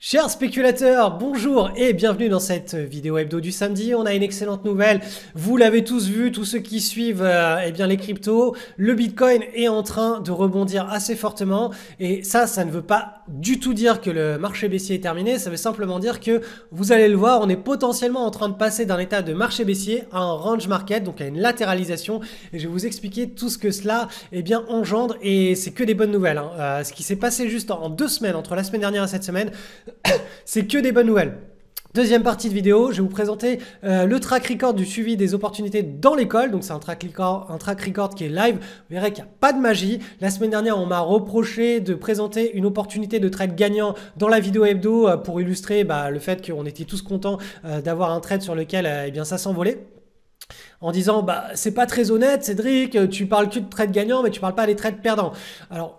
Chers spéculateurs, bonjour et bienvenue dans cette vidéo hebdo du samedi. On a une excellente nouvelle. Vous l'avez tous vu, tous ceux qui suivent euh, eh bien les cryptos, le Bitcoin est en train de rebondir assez fortement et ça ça ne veut pas du tout dire que le marché baissier est terminé, ça veut simplement dire que vous allez le voir, on est potentiellement en train de passer d'un état de marché baissier à un range market, donc à une latéralisation et je vais vous expliquer tout ce que cela eh bien engendre et c'est que des bonnes nouvelles hein. euh, ce qui s'est passé juste en deux semaines entre la semaine dernière et cette semaine c'est que des bonnes nouvelles. Deuxième partie de vidéo, je vais vous présenter euh, le track record du suivi des opportunités dans l'école. Donc c'est un track record, un track record qui est live. Vous verrez qu'il n'y a pas de magie. La semaine dernière, on m'a reproché de présenter une opportunité de trade gagnant dans la vidéo hebdo euh, pour illustrer bah, le fait qu'on était tous contents euh, d'avoir un trade sur lequel eh bien, ça s'envolait en disant bah c'est pas très honnête Cédric, tu parles que de trades gagnants mais tu parles pas des trades perdants. Alors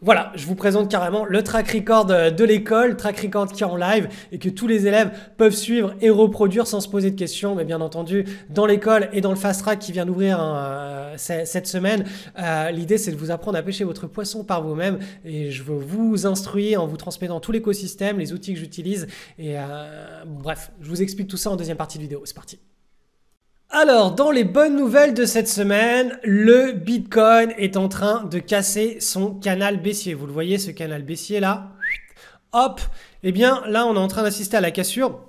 voilà, je vous présente carrément le track record euh, de l'école, track record qui est en live et que tous les élèves peuvent suivre et reproduire sans se poser de questions, mais bien entendu dans l'école et dans le fast track qui vient d'ouvrir hein, euh, cette semaine. Euh, l'idée c'est de vous apprendre à pêcher votre poisson par vous-même et je veux vous instruire en vous transmettant tout l'écosystème, les outils que j'utilise et bref, je vous explique tout ça en deuxième partie de vidéo. C'est parti. Alors, dans les bonnes nouvelles de cette semaine, le Bitcoin est en train de casser son canal baissier. Vous le voyez, ce canal baissier là Hop Eh bien, là, on est en train d'assister à la cassure.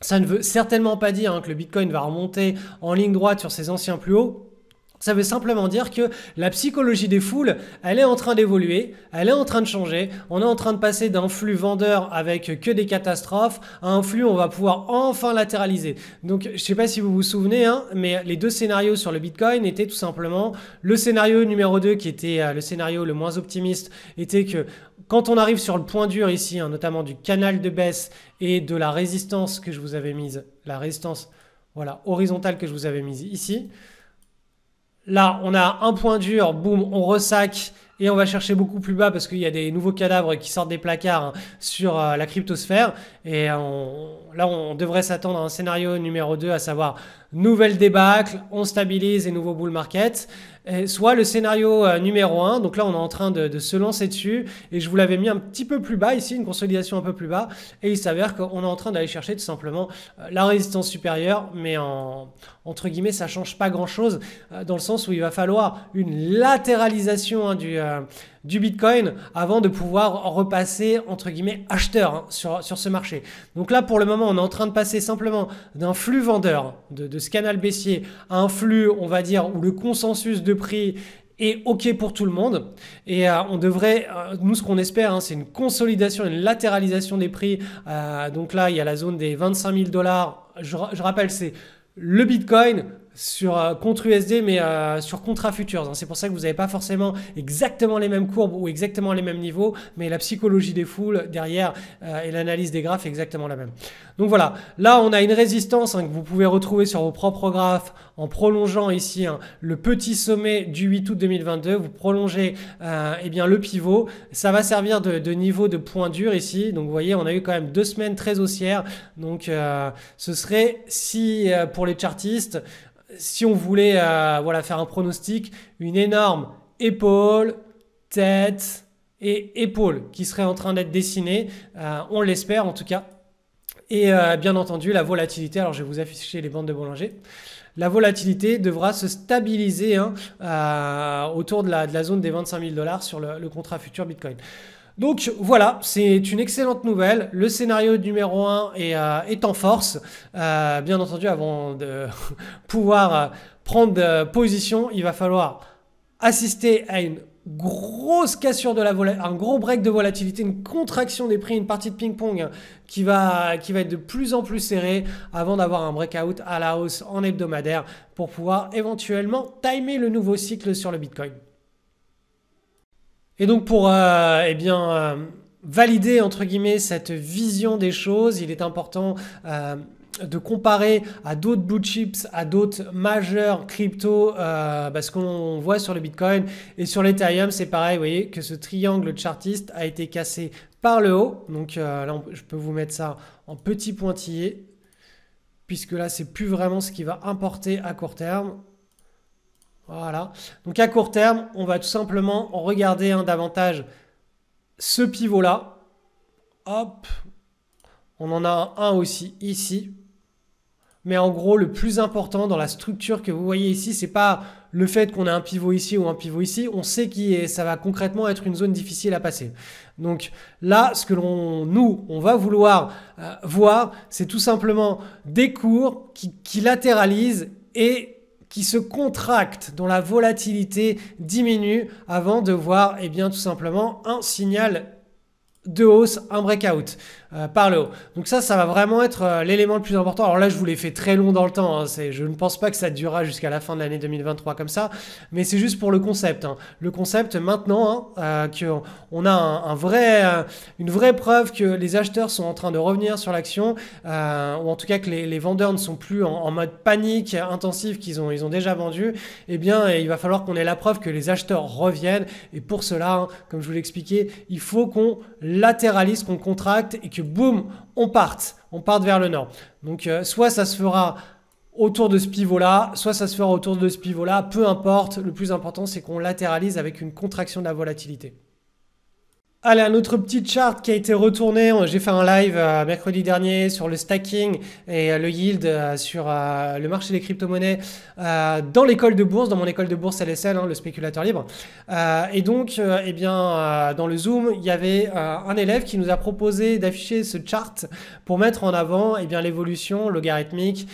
Ça ne veut certainement pas dire hein, que le Bitcoin va remonter en ligne droite sur ses anciens plus hauts. Ça veut simplement dire que la psychologie des foules, elle est en train d'évoluer, elle est en train de changer. On est en train de passer d'un flux vendeur avec que des catastrophes à un flux où on va pouvoir enfin latéraliser. Donc, je ne sais pas si vous vous souvenez, hein, mais les deux scénarios sur le Bitcoin étaient tout simplement le scénario numéro 2 qui était euh, le scénario le moins optimiste était que quand on arrive sur le point dur ici, hein, notamment du canal de baisse et de la résistance que je vous avais mise, la résistance voilà, horizontale que je vous avais mise ici, Là, on a un point dur, boum, on ressac et on va chercher beaucoup plus bas parce qu'il y a des nouveaux cadavres qui sortent des placards hein, sur euh, la cryptosphère. Et euh, là, on devrait s'attendre à un scénario numéro 2, à savoir nouvelle débâcle, on stabilise et nouveau bull market soit le scénario euh, numéro 1, donc là on est en train de, se lancer dessus, et je vous l'avais mis un petit peu plus bas ici, une consolidation un peu plus bas, et il s'avère qu'on est en train d'aller chercher tout simplement euh, la résistance supérieure, mais entre guillemets ça change pas grand chose, euh, dans le sens où il va falloir une latéralisation hein, du... du Bitcoin avant de pouvoir repasser entre guillemets acheteur hein, sur, sur ce marché. Donc là pour le moment on est en train de passer simplement d'un flux vendeur de, de ce canal baissier à un flux on va dire où le consensus de prix est OK pour tout le monde. Et euh, on devrait, euh, nous ce qu'on espère, hein, c'est une consolidation, une latéralisation des prix. Euh, donc là, il y a la zone des 25 000 dollars. je rappelle, c'est le Bitcoin, sur euh, contre USD, mais euh, sur contrat futures hein. C'est pour ça que vous n'avez pas forcément exactement les mêmes courbes ou exactement les mêmes niveaux, mais la psychologie des foules derrière euh, et l'analyse des graphes est exactement la même. Donc voilà, là on a une résistance hein, que vous pouvez retrouver sur vos propres graphes en prolongeant ici hein, le petit sommet du 8 août 2022. Vous prolongez eh bien, le pivot. Ça va servir de, de, niveau de point dur ici. Donc vous voyez, on a eu quand même deux semaines très haussières. Donc ce serait si pour les chartistes, si on voulait euh, voilà, faire un pronostic, une énorme épaule, tête et épaule qui serait en train d'être dessinée. Euh, on l'espère en tout cas. Et euh, bien entendu, la volatilité, alors je vais vous afficher les bandes de Bollinger. La volatilité devra se stabiliser hein, autour de la, zone des 25 000 dollars sur le contrat futur Bitcoin. Donc voilà, c'est une excellente nouvelle. Le scénario numéro 1 euh, est, en force. Euh, bien entendu, avant de pouvoir euh, prendre position, il va falloir assister à une grosse cassure de la un gros break de volatilité, une contraction des prix, une partie de ping-pong qui va, qui va être de plus en plus serrée avant d'avoir un breakout à la hausse en hebdomadaire pour pouvoir éventuellement timer le nouveau cycle sur le Bitcoin. Et donc pour euh, eh bien, euh, valider entre guillemets cette vision des choses, il est important euh, de comparer à d'autres blue chips, à d'autres majeurs crypto, bah, ce qu'on voit sur le Bitcoin et sur l'Ethereum, c'est pareil, vous voyez que ce triangle chartiste a été cassé par le haut. Donc là, je peux vous mettre ça en petit pointillé, puisque là, c'est plus vraiment ce qui va importer à court terme. Voilà. Donc à court terme, on va tout simplement regarder un hein, davantage ce pivot-là. Hop. On en a un aussi ici. Mais en gros, le plus important dans la structure que vous voyez ici, c'est pas le fait qu'on ait un pivot ici ou un pivot ici. On sait est. ça va concrètement être une zone difficile à passer. Donc là, ce que l'on, nous, on va vouloir euh, voir, c'est tout simplement des cours qui, qui latéralisent et qui se contracte, dont la volatilité diminue avant de voir et eh bien, tout simplement un signal de hausse, un breakout. Euh, par le haut. Donc ça, ça va vraiment être euh, l'élément le plus important. Alors là, je vous l'ai fait très long dans le temps. Hein. je ne pense pas que ça durera jusqu'à la fin de l'année 2023 comme ça, mais c'est juste pour le concept. Hein. Le concept maintenant, hein, euh, qu'on a une vraie preuve que les acheteurs sont en train de revenir sur l'action, ou en tout cas que les, vendeurs ne sont plus en, mode panique intensive qu'ils ont, ont déjà vendu. Eh bien, il va falloir qu'on ait la preuve que les acheteurs reviennent. Et pour cela, comme je vous l'expliquais, il faut qu'on latéralise, qu'on contracte et que Boom, boum, on parte, on part vers le nord. Donc euh, soit ça se fera autour de ce pivot-là, soit ça se fera autour de ce pivot-là, peu importe, le plus important c'est qu'on latéralise avec une contraction de la volatilité. Allez, un autre petit chart qui a été retourné. J'ai fait un live euh, mercredi dernier sur le stacking et euh, le yield euh, sur le marché des crypto-monnaies dans l'école de bourse, dans mon école de bourse LSL, hein, le spéculateur libre. et donc, eh bien, dans le Zoom, il y avait un élève qui nous a proposé d'afficher ce chart pour mettre en avant eh bien l'évolution logarithmique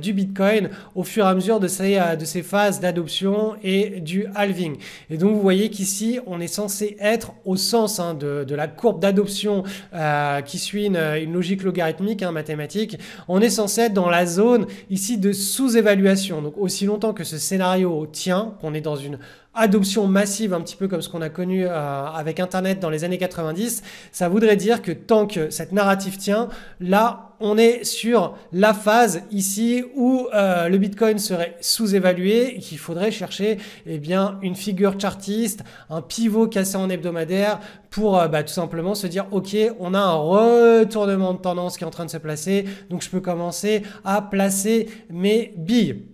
du Bitcoin au fur et à mesure de ses de phases d'adoption et du halving. Et donc, vous voyez qu'ici, on est censé être au sens Hein, de, la courbe d'adoption euh, qui suit une, euh, logique logarithmique hein, mathématique, on est censé être dans la zone ici de sous-évaluation. Donc aussi longtemps que ce scénario tient, qu'on est dans une adoption massive, un petit peu comme ce qu'on a connu euh, avec Internet dans les années 90, ça voudrait dire que tant que cette narrative tient, là, on est sur la phase ici où euh, le Bitcoin serait sous-évalué qu'il faudrait chercher eh bien, une figure chartiste, un pivot cassé en hebdomadaire pour euh, bah, tout simplement se dire ok on a un retournement de tendance qui est en train de se placer donc je peux commencer à placer mes billes.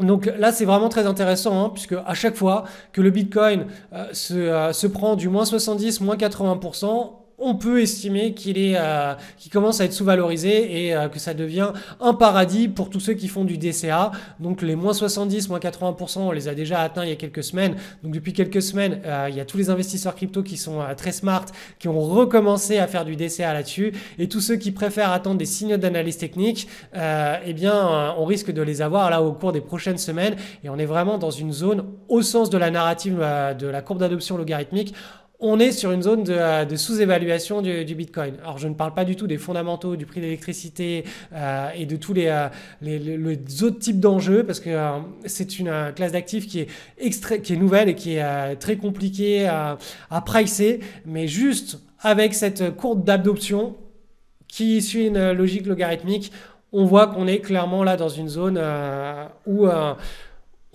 Donc là, c'est vraiment très intéressant, hein, puisque à chaque fois que le Bitcoin euh, se, euh, se, prend du moins 70, moins 80%, on peut estimer qu'il est, euh, commence à être sous-valorisé et euh, que ça devient un paradis pour tous ceux qui font du DCA. Donc les moins 70, moins 80%, on les a déjà atteints il y a quelques semaines. Donc depuis quelques semaines, euh, il y a tous les investisseurs crypto qui sont euh, très smart, qui ont recommencé à faire du DCA là-dessus. Et tous ceux qui préfèrent attendre des signaux d'analyse technique, eh bien, on risque de les avoir là au cours des prochaines semaines. Et on est vraiment dans une zone au sens de la narrative de la courbe d'adoption logarithmique on est sur une zone de, euh, sous-évaluation du, Bitcoin. Alors, je ne parle pas du tout des fondamentaux, du prix de l'électricité euh, et de tous euh, les, autres types d'enjeux, parce que c'est une classe d'actifs qui est, est nouvelle et qui est très compliquée à, à pricer, mais juste avec cette courbe d'adoption qui suit une logique logarithmique, on voit qu'on est clairement là dans une zone où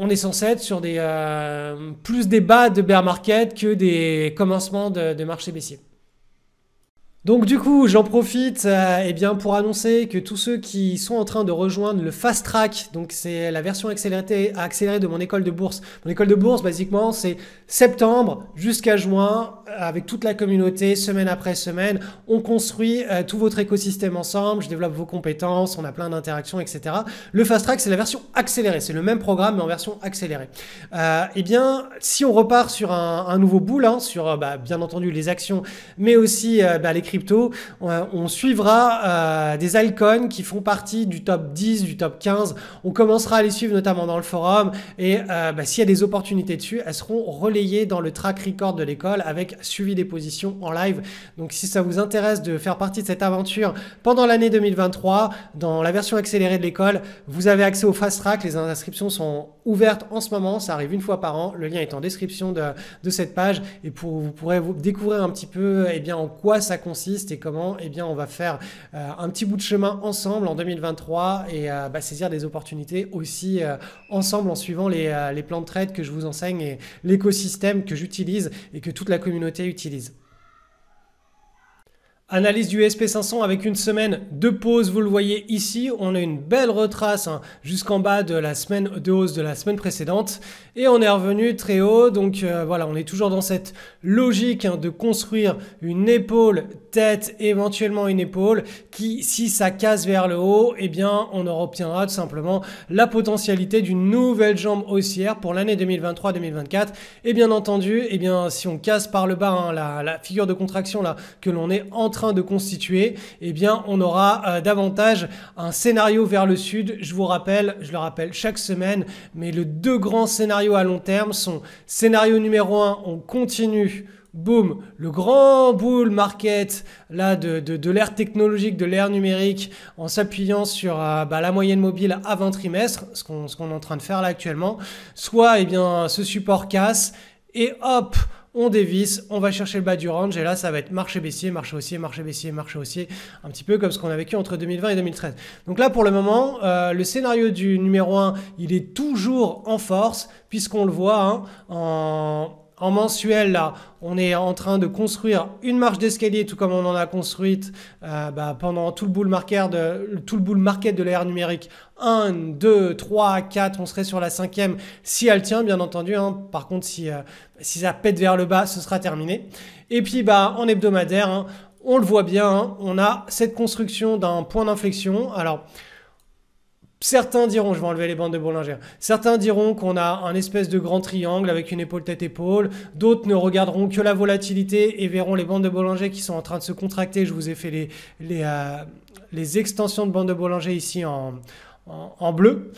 on est censé être sur des, euh, plus des bas de bear market que des commencements de, de marché baissier. Donc du coup, j'en profite euh, eh bien, pour annoncer que tous ceux qui sont en train de rejoindre le Fast Track, donc c'est la version accélérée, accélérée de mon école de bourse. Mon école de bourse, basiquement, c'est septembre jusqu'à juin, euh, avec toute la communauté, semaine après semaine. On construit euh, tout votre écosystème ensemble, je développe vos compétences, on a plein d'interactions, etc. Le Fast Track, c'est la version accélérée, c'est le même programme, mais en version accélérée. Euh, eh bien, si on repart sur un, nouveau boulot, hein, sur bah, bien entendu les actions, mais aussi bah, les on, suivra euh, des altcoins qui font partie du top 10, du top 15. On commencera à les suivre notamment dans le forum et euh, bah, s'il y a des opportunités dessus, elles seront relayées dans le track record de l'école avec suivi des positions en live. Donc si ça vous intéresse de faire partie de cette aventure pendant l'année 2023, dans la version accélérée de l'école, vous avez accès au fast track. Les inscriptions sont ouvertes en ce moment, ça arrive une fois par an. Le lien est en description de, cette page et pour, vous pourrez vous découvrir un petit peu et eh bien, en quoi ça consiste et comment eh bien, on va faire euh, un petit bout de chemin ensemble en 2023 et euh, bah, saisir des opportunités aussi euh, ensemble en suivant les, les plans de traite que je vous enseigne et l'écosystème que j'utilise et que toute la communauté utilise. Analyse du SP500 avec une semaine de pause, vous le voyez ici, on a une belle retrace hein, jusqu'en bas de la semaine de hausse de la semaine précédente et on est revenu très haut, donc euh, voilà, on est toujours dans cette logique hein, de construire une épaule, tête, éventuellement une épaule qui, si ça casse vers le haut, eh bien on en obtiendra tout simplement la potentialité d'une nouvelle jambe haussière pour l'année 2023-2024 et bien entendu, eh bien si on casse par le bas hein, la, la, figure de contraction là que l'on est en train de constituer, eh bien, on aura euh, davantage un scénario vers le sud. Je vous rappelle, je le rappelle chaque semaine, mais les deux grands scénarios à long terme sont scénario numéro un on continue boom le grand bull market là de, de, l'ère technologique, de l'ère numérique, en s'appuyant sur euh, bah, la moyenne mobile à 20 trimestres, ce qu'on est en train de faire là actuellement, soit eh bien, ce support casse et hop, on dévisse, on va chercher le bas du range, et là, ça va être marché baissier, marché haussier, marché baissier, marché haussier, un petit peu comme ce qu'on a vécu entre 2020 et 2013. Donc là, pour le moment, euh, le scénario du numéro 1, il est toujours en force, puisqu'on le voit, hein, en, en mensuel, là, on est en train de construire une marche d'escalier, tout comme on en a construite euh, bah, pendant tout le bull market de, tout le bull market de l'ère numérique. 1, 2, 3, 4, on serait sur la cinquième, si elle tient, bien entendu. Hein. Par contre, si, euh, si ça pète vers le bas, ce sera terminé. Et puis, bah, en hebdomadaire, hein, on le voit bien, hein, on a cette construction d'un point d'inflexion. Alors, Certains diront, je vais enlever les bandes de Bollinger, certains diront qu'on a un espèce de grand triangle avec une épaule tête-épaule, d'autres ne regarderont que la volatilité et verront les bandes de Bollinger qui sont en train de se contracter. Je vous ai fait les, les, euh, les extensions de bandes de Bollinger ici en, en, bleu.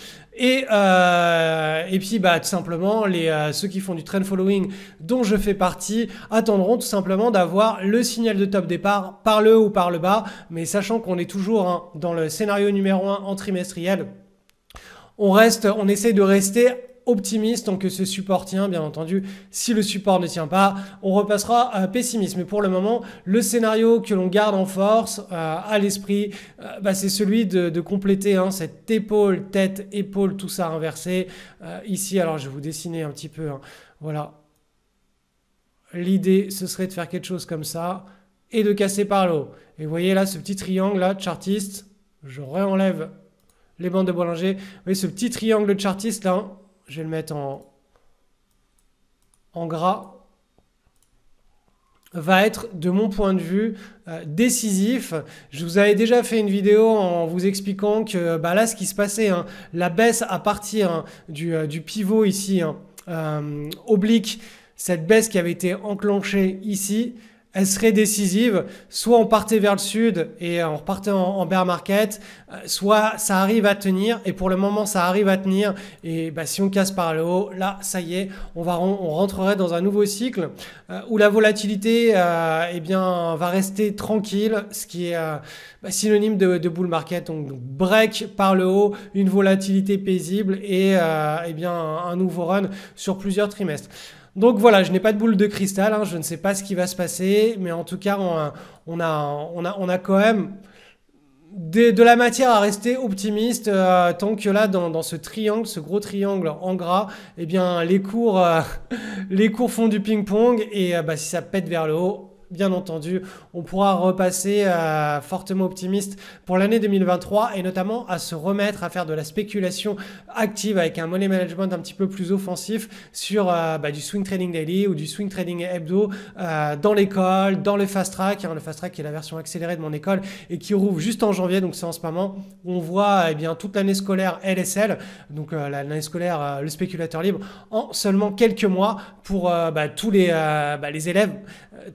Euh, et, puis, bah, tout simplement, les, euh, ceux qui font du trend following, dont je fais partie, attendront tout simplement d'avoir le signal de top départ par le haut ou par le bas. Mais sachant qu'on est toujours hein, dans le scénario numéro 1 en trimestriel, on reste, on essaie de rester optimiste tant que ce support tient, bien entendu. Si le support ne tient pas, on repassera à pessimisme. Mais pour le moment, le scénario que l'on garde en force, euh, à l'esprit, euh, bah, c'est celui de, compléter hein, cette épaule, tête, épaule, tout ça inversé. Euh, ici, alors je vais vous dessiner un petit peu. Hein. voilà. L'idée, ce serait de faire quelque chose comme ça et de casser par l'eau. Et vous voyez là, ce petit triangle là, chartiste, je réenlève les bandes de Bollinger. Vous voyez ce petit triangle chartiste là, hein je vais le mettre en, en gras, va être, de mon point de vue, euh, décisif. Je vous avais déjà fait une vidéo en vous expliquant que bah là, ce qui se passait, hein, la baisse à partir hein, euh, du, pivot ici, hein, euh, oblique, cette baisse qui avait été enclenchée ici, elle serait décisive. Soit on partait vers le sud et on repartait en, bear market, euh, soit ça arrive à tenir. Et pour le moment, ça arrive à tenir. Et bah, si on casse par le haut, là, ça y est, on, va, on rentrerait dans un nouveau cycle euh, où la volatilité euh, eh bien, va rester tranquille, ce qui est bah, synonyme de, de, bull market. Donc, break par le haut, une volatilité paisible et eh bien, un nouveau run sur plusieurs trimestres. Donc voilà, je n'ai pas de boule de cristal, hein, je ne sais pas ce qui va se passer, mais en tout cas, on a, on a, quand même de, la matière à rester optimiste, euh, tant que là, dans, ce triangle, ce gros triangle en gras, eh bien, les cours, euh, les cours font du ping-pong, et euh, bah, si ça pète vers le haut, bien entendu, on pourra repasser euh, fortement optimiste pour l'année 2023 et notamment à se remettre à faire de la spéculation active avec un money management un petit peu plus offensif sur euh, bah, du swing trading daily ou du swing trading hebdo euh, dans l'école, dans le fast track, hein, le fast track est la version accélérée de mon école et qui rouvre juste en janvier, donc c'est en ce moment on voit eh bien toute l'année scolaire LSL, donc l'année scolaire le spéculateur libre en seulement quelques mois pour bah, tous les, bah, les élèves,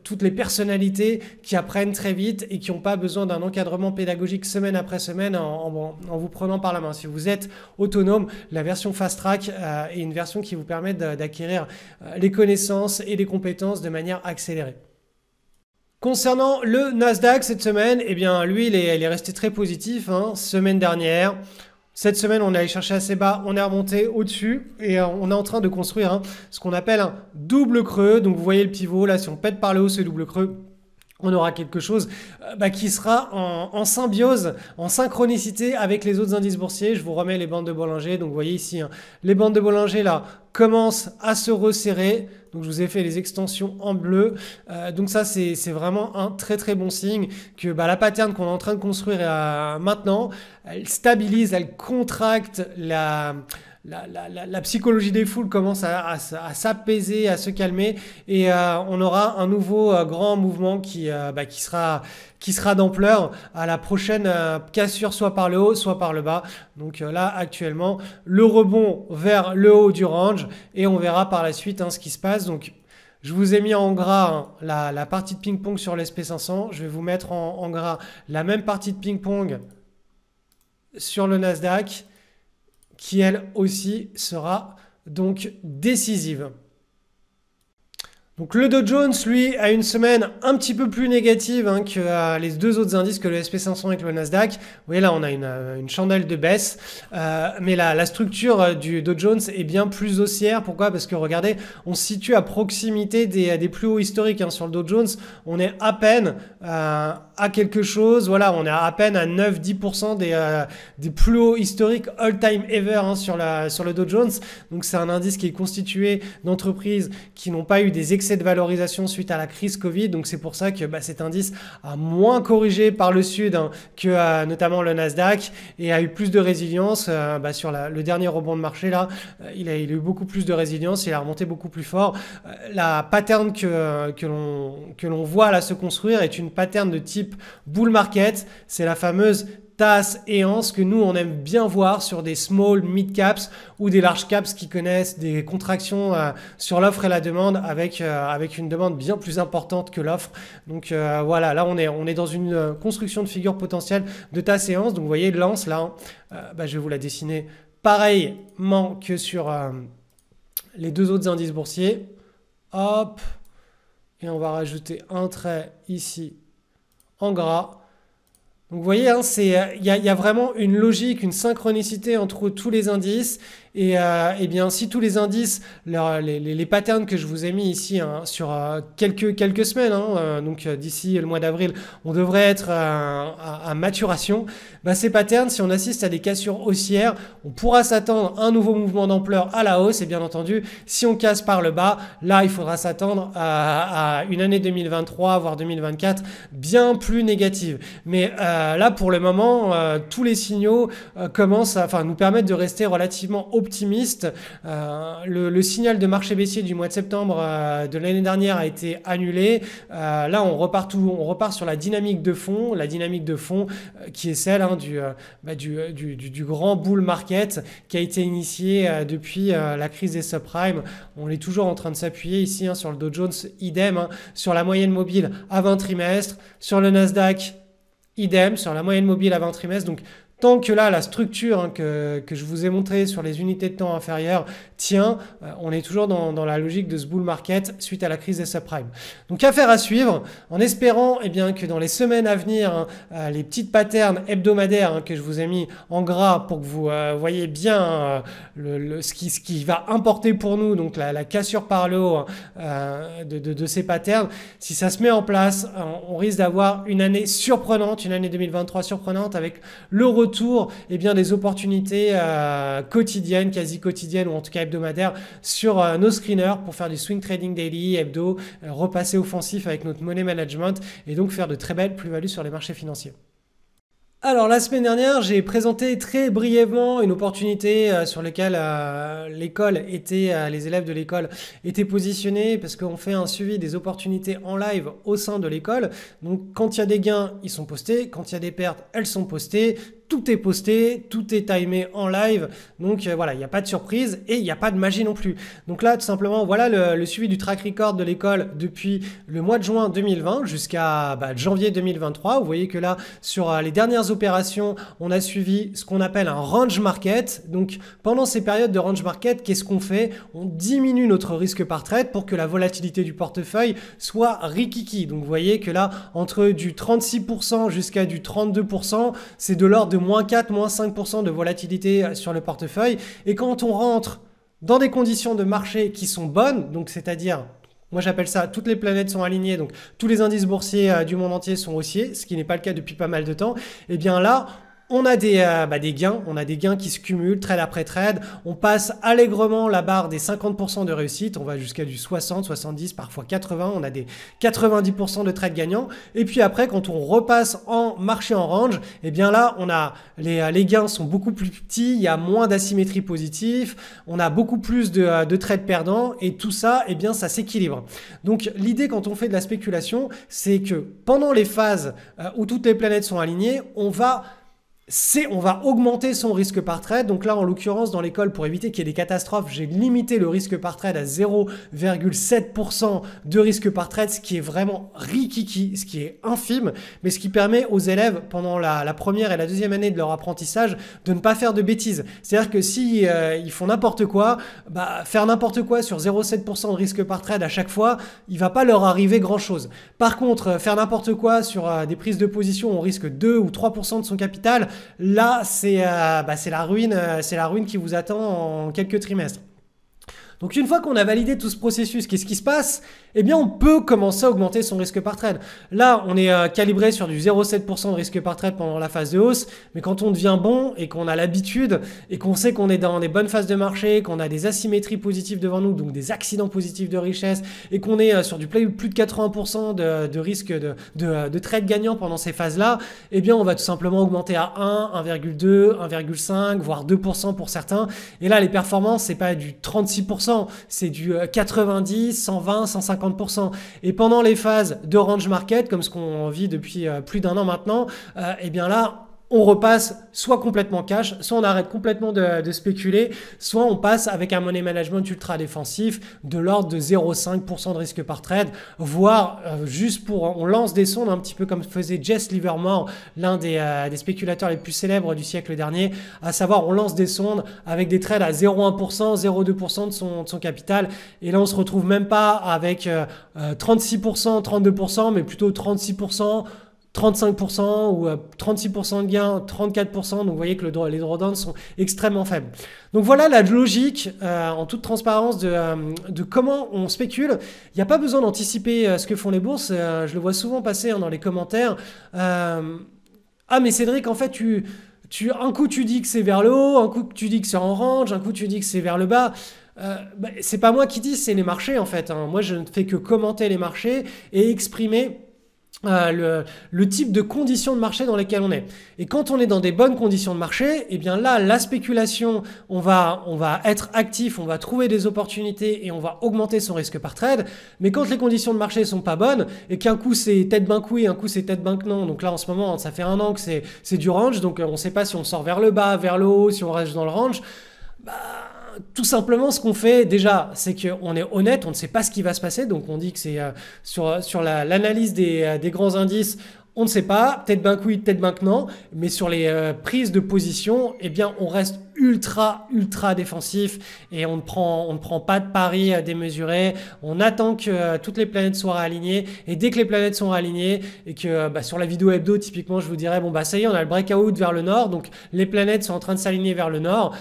toutes les personnes personnalités qui apprennent très vite et qui n'ont pas besoin d'un encadrement pédagogique semaine après semaine en, vous prenant par la main. Si vous êtes autonome, la version Fast Track euh, est une version qui vous permet d'acquérir euh, les connaissances et les compétences de manière accélérée. Concernant le Nasdaq cette semaine, eh bien lui, il est, resté très positif. Hein. Semaine dernière, cette semaine, on est allé chercher assez bas, on est remonté au-dessus et euh, on est en train de construire ce qu'on appelle un double creux. Donc vous voyez le pivot, là si on pète par le haut ce double creux, on aura quelque chose euh, bah, qui sera en, symbiose, en synchronicité avec les autres indices boursiers. Je vous remets les bandes de Bollinger. Donc vous voyez ici, hein, les bandes de Bollinger là commencent à se resserrer. Donc je vous ai fait les extensions en bleu. Euh, donc ça, c'est vraiment un très très bon signe que bah, la pattern qu'on est en train de construire euh, maintenant, elle stabilise, elle contracte la la, psychologie des foules commence à, s'apaiser, à se calmer, et euh, on aura un nouveau euh, grand mouvement euh, bah, qui, sera, d'ampleur à la prochaine cassure, soit par le haut, soit par le bas. Donc là, actuellement, le rebond vers le haut du range, et on verra par la suite hein, ce qui se passe. Donc je vous ai mis en gras hein, la, partie de ping-pong sur l'SP500. Je vais vous mettre en, gras la même partie de ping-pong sur le Nasdaq qui elle aussi sera donc décisive. Donc le Dow Jones, lui, a une semaine un petit peu plus négative hein, que les deux autres indices, que le SP500 et le Nasdaq. Vous voyez là, on a une, euh, chandelle de baisse, euh, mais la, structure euh, du Dow Jones est bien plus haussière. Pourquoi Parce que regardez, on se situe à proximité des, plus hauts historiques hein. sur le Dow Jones. On est à peine à quelque chose, voilà, on est à peine à 9-10% des, des plus hauts historiques all-time ever hein, sur, sur le Dow Jones. Donc c'est un indice qui est constitué d'entreprises qui n'ont pas eu des excès cette de valorisation suite à la crise Covid. Donc c'est pour ça que bah, cet indice a moins corrigé par le sud hein, que euh, notamment le Nasdaq et a eu plus de résilience euh, bah, sur le dernier rebond de marché là. Euh, il a, eu beaucoup plus de résilience, il a remonté beaucoup plus fort. la pattern que que l'on voit là se construire est une pattern de type bull market. C'est la fameuse Tasse et ANS que nous on aime bien voir sur des small mid caps ou des large caps qui connaissent des contractions euh, sur l'offre et la demande avec euh, avec une demande bien plus importante que l'offre. Donc euh, voilà, là on est on est dans une construction de figure potentielle de tasse et ANS. Donc vous voyez l'ANS, là, hein, bah, je vais vous la dessiner pareillement que sur les deux autres indices boursiers. Hop, et on va rajouter un trait ici en gras donc vous voyez, hein, euh, il y, a vraiment une logique, une synchronicité entre tous les indices et, euh, eh bien, si tous les indices, les, patterns que je vous ai mis ici hein, sur euh, quelques, quelques semaines, hein, euh, donc d'ici le mois d'avril, on devrait être à, maturation, bah, ces patterns, si on assiste à des cassures haussières, on pourra s'attendre à un nouveau mouvement d'ampleur à la hausse. Et bien entendu, si on casse par le bas, là, il faudra s'attendre à, une année 2023, voire 2024, bien plus négative. Mais là, pour le moment, tous les signaux commencent à, nous permettre de rester relativement optimiste. Euh, le, signal de marché baissier du mois de septembre euh, de l'année dernière a été annulé. Euh, là, on repart, tout, on repart sur la dynamique de fond, la dynamique de fond qui est celle hein, bah, du, du, grand bull market qui a été initié depuis la crise des subprimes. On est toujours en train de s'appuyer ici hein, sur le Dow Jones, idem, hein, sur la moyenne mobile à 20 trimestres, sur le Nasdaq, idem, sur la moyenne mobile à 20 trimestres. Donc Tant que là, la structure hein, que, que, je vous ai montré sur les unités de temps inférieures tient, euh, on est toujours dans, dans, la logique de ce bull market suite à la crise des subprimes. Donc affaire à suivre, en espérant eh bien, que dans les semaines à venir, hein, euh, les petites patterns hebdomadaires hein, que je vous ai mis en gras pour que vous euh, voyez bien le, ce, qui, ce, qui, va importer pour nous, donc la, cassure par le haut de, de, de, ces patterns, si ça se met en place, on risque d'avoir une année surprenante, une année 2023 surprenante avec l'euro et eh bien, des opportunités euh, quotidiennes, quasi quotidiennes ou en tout cas hebdomadaires sur euh, nos screeners pour faire du swing trading daily, hebdo, euh, repasser offensif avec notre money management et donc faire de très belles plus-values sur les marchés financiers. Alors la semaine dernière, j'ai présenté très brièvement une opportunité sur laquelle l'école était, les élèves de l'école étaient positionnés parce qu'on fait un suivi des opportunités en live au sein de l'école. Donc quand il y a des gains, ils sont postés. Quand il y a des pertes, elles sont postées tout est posté, tout est timé en live. Donc euh, voilà, il n'y a pas de surprise et il n'y a pas de magie non plus. Donc là, tout simplement, voilà le, suivi du track record de l'école depuis le mois de juin 2020 jusqu'à bah, janvier 2023. Vous voyez que là, sur euh, les dernières opérations, on a suivi ce qu'on appelle un range market. Donc pendant ces périodes de range market, qu'est-ce qu'on fait On diminue notre risque par trade pour que la volatilité du portefeuille soit rikiki. Donc vous voyez que là, entre du 36% jusqu'à du 32%, c'est de l'ordre de moins 4, moins 5% de volatilité euh, sur le portefeuille. Et quand on rentre dans des conditions de marché qui sont bonnes, donc c'est-à-dire moi, j'appelle ça toutes les planètes sont alignées, donc tous les indices boursiers euh, du monde entier sont haussiers, ce qui n'est pas le cas depuis pas mal de temps. Et eh bien là, on a des, euh, bah, des gains, on a des gains qui se cumulent trade après trade. On passe allègrement la barre des 50% de réussite, on va jusqu'à du 60, 70, parfois 80. On a des 90% de trades gagnants. Et puis après, quand on repasse en marché en range, eh bien là, on a les, euh, les gains sont beaucoup plus petits, il y a moins d'asymétrie positive, on a beaucoup plus de, euh, de trades perdants et tout ça, eh bien ça s'équilibre. Donc l'idée quand on fait de la spéculation, c'est que pendant les phases où toutes les planètes sont alignées, on va c'est on va augmenter son risque par trade. Donc là, en l'occurrence, dans l'école, pour éviter qu'il y ait des catastrophes, j'ai limité le risque par trade à 0,7% de risque par trade, ce qui est vraiment rikiki, ce qui est infime, mais ce qui permet aux élèves, pendant la, première et la deuxième année de leur apprentissage, de ne pas faire de bêtises. C'est-à-dire que si euh, ils font n'importe quoi, bah, faire n'importe quoi sur 0,7% de risque par trade à chaque fois, il va pas leur arriver grand-chose. Par contre, faire n'importe quoi sur euh, des prises de position, on risque 2 ou 3% de son capital, Là, euh, bah, c'est la, ruine, euh, c'est la ruine qui vous attend en quelques trimestres. Donc une fois qu'on a validé tout ce processus, qu'est-ce qui se passe eh bien on peut commencer à augmenter son risque par trade. Là, on est euh, calibré sur du 0,7% de risque par trade pendant la phase de hausse, mais quand on devient bon et qu'on a l'habitude et qu'on sait qu'on est dans des bonnes phases de marché, qu'on a des asymétries positives devant nous, donc des accidents positifs de richesse, et qu'on est euh, sur du plus de 80% de, risque euh, de, trade gagnant pendant ces phases-là, eh bien on va tout simplement augmenter à 1, 1,2, 1,5, voire 2% pour certains. Et là, les performances, c'est pas du 36%, c'est du 90, 120, 150 et pendant les phases de range market, comme ce qu'on vit depuis euh, plus d'un an maintenant, euh, eh bien là, on repasse soit complètement cash, soit on arrête complètement de, spéculer, soit on passe avec un money management ultra défensif de l'ordre de 0,5% de risque par trade, voire euh, juste pour on lance des sondes un petit peu comme faisait Jess Livermore, l'un euh, des, spéculateurs les plus célèbres du siècle dernier, à savoir on lance des sondes avec des trades à 0,1%, 0,2% de son, de son capital, et là on se retrouve même pas avec 36%, euh, 32%, mais plutôt 36%. 35% ou 36% de gains, 34%. Donc vous voyez que les drawdowns sont extrêmement faibles. Donc voilà la logique euh, en toute transparence euh, de, comment on spécule. Il n'y a pas besoin d'anticiper euh, ce que font les bourses. je le vois souvent passer hein, dans les commentaires. ah mais Cédric, en fait tu... un coup tu dis que c'est vers le haut, un coup tu dis que c'est en range, un coup tu dis que c'est vers le bas. Euh, n'est bah, c'est pas moi qui dis, c'est les marchés en fait. Hein. Moi je ne fais que commenter les marchés et exprimer euh, le, le, type de conditions de marché dans lesquelles on est. Et quand on est dans des bonnes conditions de marché, eh bien là, la spéculation, on va, on va être actif, on va trouver des opportunités et on va augmenter son risque par trade. Mais quand les conditions de marché sont pas bonnes et qu'un coup c'est tête bain oui, un coup c'est tête que non, donc là en ce moment, ça fait un an que c'est du range, donc euh, on ne sait pas si on sort vers le bas, vers le haut, si on reste dans le range, bah tout simplement, ce qu'on fait déjà, c'est qu'on est honnête, on ne sait pas ce qui va se passer, donc on dit que c'est euh, sur, euh, sur l'analyse des, euh, des, grands indices, on ne sait pas, peut-être ben oui, peut-être ben non, mais sur les prises de position, eh bien, on reste ultra, ultra défensif et on ne prend, on ne prend pas de paris euh, démesurés. On attend que euh, toutes les planètes soient alignées et dès que les planètes sont alignées et que euh, bah, sur la vidéo hebdo, typiquement, je vous dirais bon bah ça y est, on a le breakout vers le nord, donc les planètes sont en train de s'aligner vers le nord.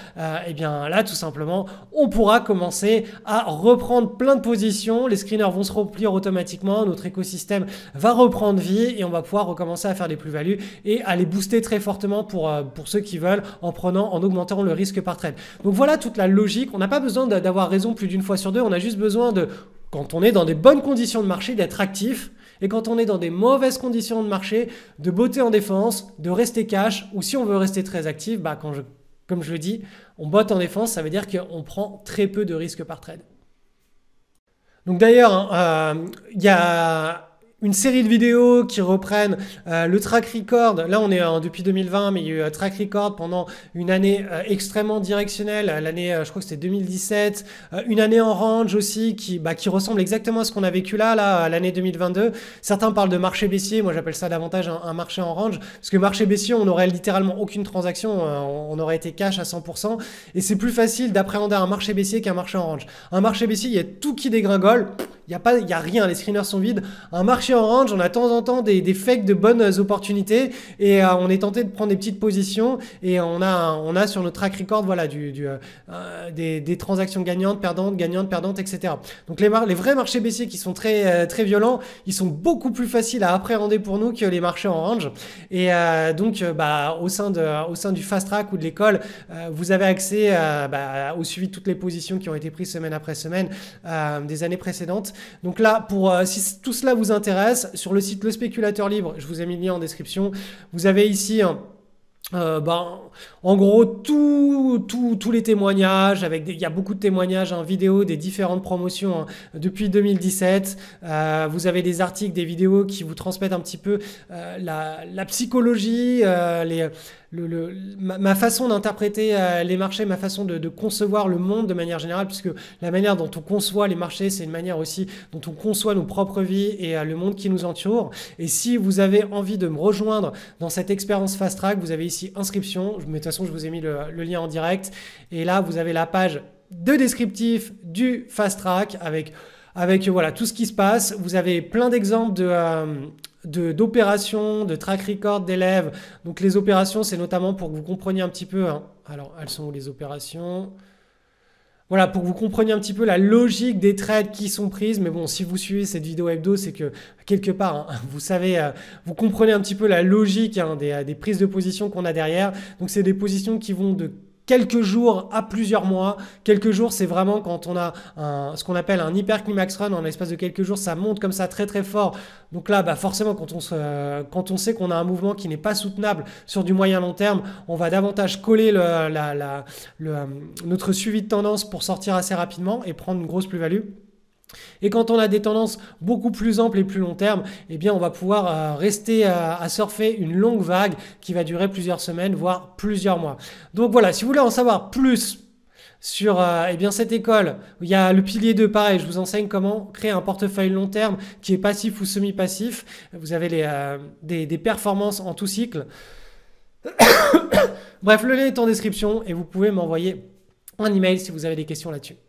et bien là, tout simplement, on pourra commencer à reprendre plein de positions. Les screeners vont se remplir automatiquement, notre écosystème va reprendre vie et on va pouvoir recommencer à faire des plus-values et à les booster très fortement pour, pour ceux qui veulent en prenant, en augmentant le le risque par trade. Donc voilà toute la logique. On n'a pas besoin d'avoir raison plus d'une fois sur deux. On a juste besoin de, quand on est dans des bonnes conditions de marché, d'être actif. Et quand on est dans des mauvaises conditions de marché, de botter en défense, de rester cash, ou si on veut rester très actif, bah quand je, comme je le dis, on botte en défense, ça veut dire qu'on prend très peu de risques par trade. Donc d'ailleurs, hein, euh, il y a une série de vidéos qui reprennent euh, le track record. Là, on est euh, depuis 2020, mais il y a eu euh, track record pendant une année extrêmement directionnelle. L'année, je crois que c'était 2017. une année en range aussi qui, bah, qui ressemble exactement à ce qu'on a vécu là, là, l'année 2022. Certains parlent de marché baissier. Moi, j'appelle ça davantage un, un, marché en range. Parce que marché baissier, on n'aurait littéralement aucune transaction. on aurait été cash à 100%. Et c'est plus facile d'appréhender un marché baissier qu'un marché en range. Un marché baissier, il y a tout qui dégringole. Il n'y a, pas, a rien, les screeners sont vides. Un marché en range, on a de temps en temps des, des fakes de bonnes opportunités et euh, on est tenté de prendre des petites positions et on a, on a sur notre track record voilà, du, euh, euh, des, des, transactions gagnantes, perdantes, gagnantes, perdantes, etc. Donc les, les vrais marchés baissiers qui sont très, très violents, ils sont beaucoup plus faciles à appréhender pour nous que les marchés en range. Et donc bah, au, sein de, au sein du fast track ou de l'école, vous avez accès bah, au suivi de toutes les positions qui ont été prises semaine après semaine des années précédentes donc là, pour euh, si tout cela vous intéresse, sur le site Le Spéculateur Libre, je vous ai mis le lien en description. Vous avez ici... un... Euh, ben, en gros, tous les témoignages, avec il y a beaucoup de témoignages en hein, vidéo des différentes promotions hein, depuis 2017. Euh, vous avez des articles, des vidéos qui vous transmettent un petit peu euh, la, la, psychologie, les, le, le, ma, façon d'interpréter les marchés, ma façon de, de, concevoir le monde de manière générale, puisque la manière dont on conçoit les marchés, c'est une manière aussi dont on conçoit nos propres vies et le monde qui nous entoure. Et si vous avez envie de me rejoindre dans cette expérience Fast Track, vous avez ici inscription. Mais de toute façon, je vous ai mis le, lien en direct. Et là, vous avez la page de descriptif du Fast Track avec, avec voilà, tout ce qui se passe. Vous avez plein d'exemples de... Euh, d'opérations, de, track record d'élèves. Donc les opérations, c'est notamment pour que vous compreniez un petit peu. Hein. Alors, elles sont où les opérations voilà, pour que vous compreniez un petit peu la logique des trades qui sont prises. Mais bon, si vous suivez cette vidéo hebdo, c'est que quelque part, hein, vous savez, euh, vous comprenez un petit peu la logique hein, euh, des prises de position qu'on a derrière. Donc, c'est des positions qui vont de quelques jours à plusieurs mois. Quelques jours, c'est vraiment quand on a ce qu'on appelle un hyper climax run. En l'espace de quelques jours, ça monte comme ça très très fort. Donc là, bah forcément, quand on, quand on sait qu'on a un mouvement qui n'est pas soutenable sur du moyen long terme, on va davantage coller euh, notre suivi de tendance pour sortir assez rapidement et prendre une grosse plus-value. Et quand on a des tendances beaucoup plus amples et plus long terme, eh bien on va pouvoir euh, rester à surfer une longue vague qui va durer plusieurs semaines, voire plusieurs mois. Donc voilà, si vous voulez en savoir plus sur euh, eh bien cette école, il y a le pilier 2, pareil, je vous enseigne comment créer un portefeuille long terme qui est passif ou semi-passif. Vous avez euh, des, des performances en tout cycle. Bref, le lien est en description et vous pouvez m'envoyer un email si vous avez des questions là-dessus.